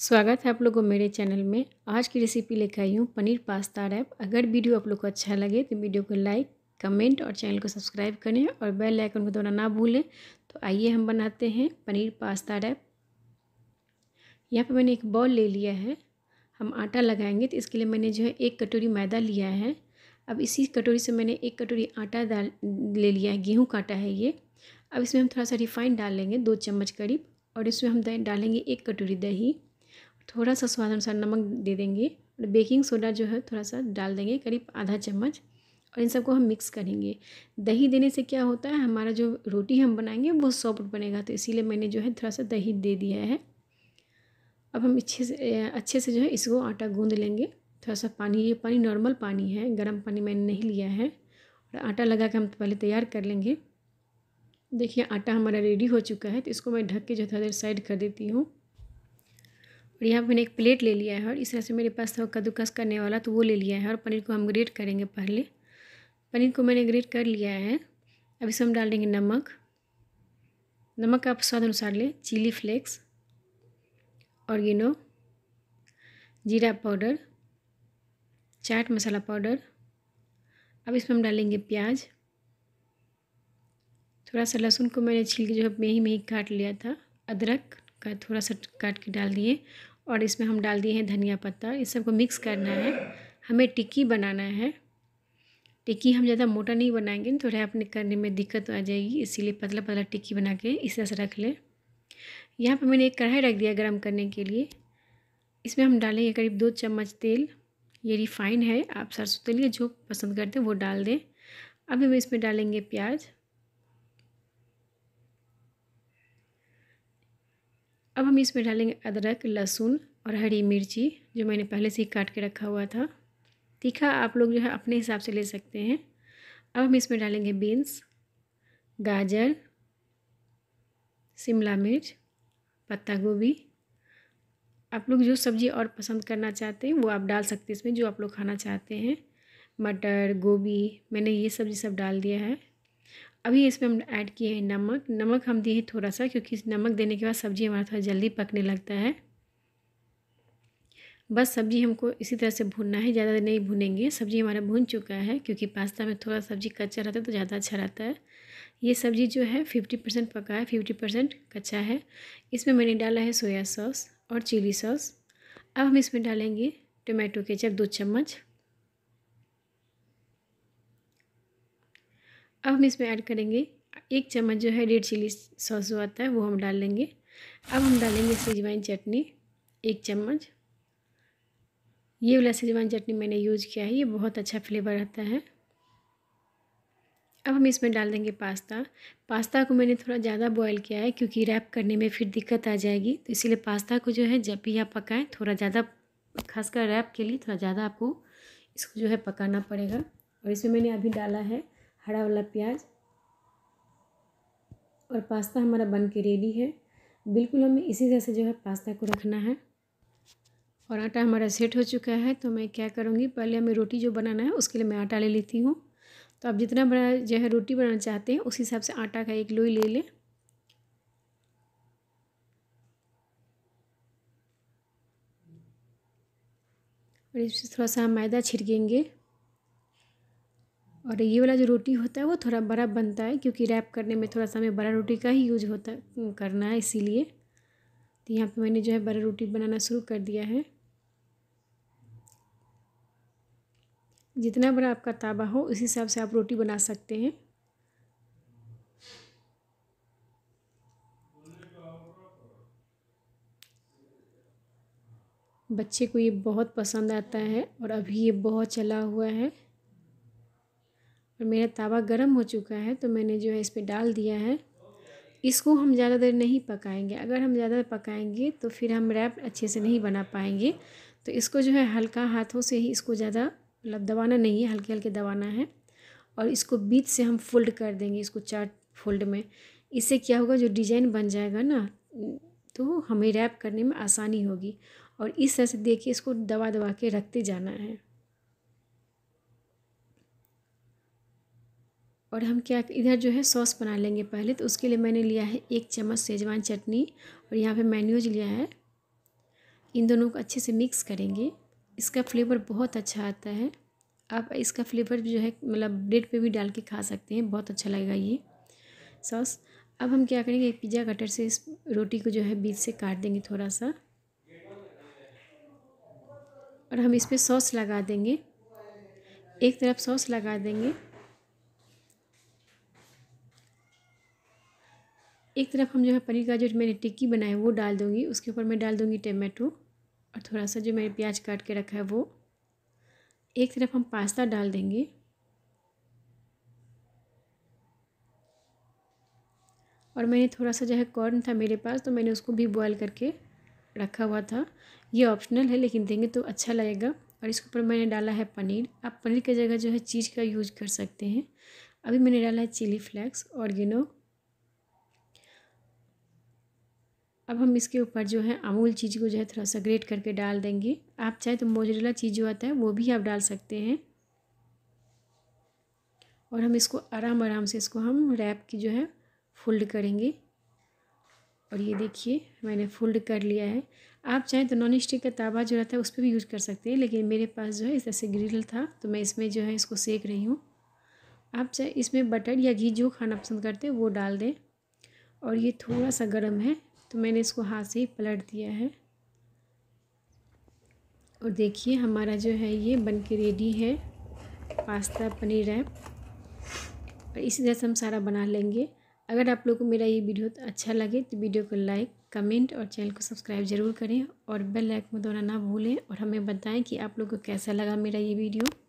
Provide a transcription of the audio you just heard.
स्वागत है आप लोगों को मेरे चैनल में आज की रेसिपी लेकर आई हूँ पनीर पास्ता रैप अगर वीडियो आप लोग को अच्छा लगे तो वीडियो को लाइक कमेंट और चैनल को सब्सक्राइब करें और बेल आइकन को दोनों ना भूलें तो आइए हम बनाते हैं पनीर पास्ता रैप यहाँ पर मैंने एक बॉल ले लिया है हम आटा लगाएंगे तो इसके लिए मैंने जो है एक कटोरी मैदा लिया है अब इसी कटोरी से मैंने एक कटोरी आटा डाल ले लिया है गेहूँ का आटा है ये अब इसमें हम थोड़ा सा रिफाइंड डालेंगे दो चम्मच करीब और इसमें हम डालेंगे एक कटोरी दही थोड़ा सा स्वाद अनुसार नमक दे देंगे और बेकिंग सोडा जो है थोड़ा सा डाल देंगे करीब आधा चम्मच और इन सबको हम मिक्स करेंगे दही देने से क्या होता है हमारा जो रोटी हम बनाएंगे वो सॉफ्ट बनेगा तो इसीलिए मैंने जो है थोड़ा सा दही दे दिया है अब हम अच्छे से अच्छे से जो है इसको आटा गूँध लेंगे थोड़ा सा पानी ये पानी नॉर्मल पानी है गर्म पानी मैंने नहीं लिया है और आटा लगा के हम पहले तैयार कर लेंगे देखिए आटा हमारा रेडी हो चुका है तो इसको मैं ढक के जो थोड़ा देर साइड कर देती हूँ और यहाँ पर मैंने एक प्लेट ले लिया है और इस तरह से मेरे पास था कद्दूकस करने वाला तो वो ले लिया है और पनीर को हम ग्रेट करेंगे पहले पनीर को मैंने ग्रेट कर लिया है अब इसमें हम डाल देंगे नमक नमक आप स्वाद अनुसार लें चिली फ्लेक्स औरगिनो जीरा पाउडर चाट मसाला पाउडर अब इसमें हम डालेंगे प्याज थोड़ा सा लहसुन को मैंने छील के जो है मेही मेही काट लिया था अदरक का थोड़ा सा काट के डाल दिए और इसमें हम डाल दिए हैं धनिया पत्ता इस सबको मिक्स करना है हमें टिक्की बनाना है टिक्की हम ज़्यादा मोटा नहीं बनाएंगे थोड़ा तो अपने करने में दिक्कत आ जाएगी इसीलिए पतला पतला टिक्की बना के इस तरह से रख लें यहाँ पर मैंने एक कढ़ाई रख दिया गर्म करने के लिए इसमें हम डालेंगे करीब दो चम्मच तेल ये रिफाइन है आप सरसों तेल जो पसंद करते हैं वो डाल दें अब हम इसमें डालेंगे प्याज अब हम इसमें डालेंगे अदरक लहसुन और हरी मिर्ची जो मैंने पहले से ही काट के रखा हुआ था तीखा आप लोग जो है अपने हिसाब से ले सकते हैं अब हम इसमें डालेंगे बीन्स गाजर शिमला मिर्च पत्ता गोभी आप लोग जो सब्ज़ी और पसंद करना चाहते हैं वो आप डाल सकते हैं इसमें जो आप लोग खाना चाहते हैं मटर गोभी मैंने ये सब्ज़ी सब डाल दिया है अभी इसमें हम ऐड किए हैं नमक नमक हम दिए हैं थोड़ा सा क्योंकि नमक देने के बाद सब्ज़ी हमारा थोड़ा जल्दी पकने लगता है बस सब्ज़ी हमको इसी तरह से भूनना है ज़्यादा नहीं भूनेंगे सब्ज़ी हमारा भून चुका है क्योंकि पास्ता में थोड़ा सब्ज़ी कच्चा रहता है तो ज़्यादा अच्छा रहता है ये सब्ज़ी जो है फिफ्टी परसेंट पका है फिफ्टी परसेंट कच्चा है इसमें मैंने डाला है सोया सॉस और चिली सॉस अब हम इसमें डालेंगे टोमेटो केचप दो चम्मच अब हम इसमें ऐड करेंगे एक चम्मच जो है रेड चिली सॉस जो आता है वो हम डाल लेंगे अब हम डालेंगे सेजवाइन चटनी एक चम्मच ये वाला सेजवाइन चटनी मैंने यूज़ किया है ये बहुत अच्छा फ्लेवर रहता है अब हम इसमें डाल देंगे पास्ता पास्ता को मैंने थोड़ा ज़्यादा बॉईल किया है क्योंकि रैप करने में फिर दिक्कत आ जाएगी तो इसीलिए पास्ता को जो है जब भी आप पकाएं थोड़ा ज़्यादा खासकर रैप के लिए थोड़ा ज़्यादा आपको इसको जो है पकाना पड़ेगा और इसमें मैंने अभी डाला है हरा वाला प्याज और पास्ता हमारा बन के रेडी है बिल्कुल हमें इसी तरह से जो है पास्ता को रखना है और आटा हमारा सेट हो चुका है तो मैं क्या करूँगी पहले हमें रोटी जो बनाना है उसके लिए मैं आटा ले लेती हूँ तो आप जितना बड़ा जो है रोटी बनाना चाहते हैं उस हिसाब से आटा का एक लोई ले लें और इससे थोड़ा सा मैदा छिड़केंगे और ये वाला जो रोटी होता है वो थोड़ा बड़ा बनता है क्योंकि रैप करने में थोड़ा सा हमें बड़ा रोटी का ही यूज होता करना है इसीलिए तो यहाँ पे मैंने जो है बड़ा रोटी बनाना शुरू कर दिया है जितना बड़ा आपका ताबा हो उसी हिसाब से आप रोटी बना सकते हैं बच्चे को ये बहुत पसंद आता है और अभी ये बहुत चला हुआ है और मेरा तावा गर्म हो चुका है तो मैंने जो है इस पर डाल दिया है इसको हम ज़्यादा देर नहीं पकाएंगे अगर हम ज़्यादा पकाएंगे तो फिर हम रैप अच्छे से नहीं बना पाएंगे तो इसको जो है हल्का हाथों से ही इसको ज़्यादा मतलब दबाना नहीं है हल्के हल्के दबाना है और इसको बीच से हम फोल्ड कर देंगे इसको चार फोल्ड में इससे क्या होगा जो डिजाइन बन जाएगा ना तो हमें रैप करने में आसानी होगी और इस तरह से देखिए इसको दबा दबा के रखते जाना है और हम क्या इधर जो है सॉस बना लेंगे पहले तो उसके लिए मैंने लिया है एक चम्मच सेजवान चटनी और यहाँ पे मैन्यूज लिया है इन दोनों को अच्छे से मिक्स करेंगे इसका फ्लेवर बहुत अच्छा आता है आप इसका फ्लेवर जो है मतलब ब्रेड पे भी डाल के खा सकते हैं बहुत अच्छा लगेगा ये सॉस अब हम क्या करेंगे एक पिज़्ज़ा कटर से इस रोटी को जो है बीच से काट देंगे थोड़ा सा और हम इस पर सॉस लगा देंगे एक तरफ सॉस लगा देंगे एक तरफ हम जो है पनीर का जो मैंने टिक्की बनाए वो डाल दूँगी उसके ऊपर मैं डाल दूँगी टमाटो और थोड़ा सा जो मैंने प्याज काट के रखा है वो एक तरफ हम पास्ता डाल देंगे और मैंने थोड़ा सा जो है कॉर्न था मेरे पास तो मैंने उसको भी बॉयल करके रखा हुआ था ये ऑप्शनल है लेकिन देंगे तो अच्छा लगेगा और इसके ऊपर मैंने डाला है पनीर आप पनीर की जगह जो है चीज़ का यूज कर सकते हैं अभी मैंने डाला है चिली यू नो अब हम इसके ऊपर जो है अमूल चीज़ को जो है थोड़ा सा ग्रेट करके डाल देंगे आप चाहे तो मोजरेला चीज़ जो आता है वो भी आप डाल सकते हैं और हम इसको आराम आराम से इसको हम रैप की जो है फोल्ड करेंगे और ये देखिए मैंने फोल्ड कर लिया है आप चाहें तो नॉन स्टिक का ताबा जो रहता है उस पर भी यूज़ कर सकते हैं लेकिन मेरे पास जो है इस तरह से ग्रिल था तो मैं इसमें जो है इसको सेक रही हूँ आप चाहे इसमें बटर या घी जो खाना पसंद करते हैं वो डाल दें और ये थोड़ा सा गर्म है तो मैंने इसको हाथ से ही पलट दिया है और देखिए हमारा जो है ये बन के रेडी है पास्ता पनीर रैप और इसी तरह से हम सारा बना लेंगे अगर आप लोगों को मेरा ये वीडियो तो अच्छा लगे तो वीडियो को लाइक कमेंट और चैनल को सब्सक्राइब जरूर करें और बेल आइकन दबाना ना भूलें और हमें बताएं कि आप लोगों को कैसा लगा मेरा ये वीडियो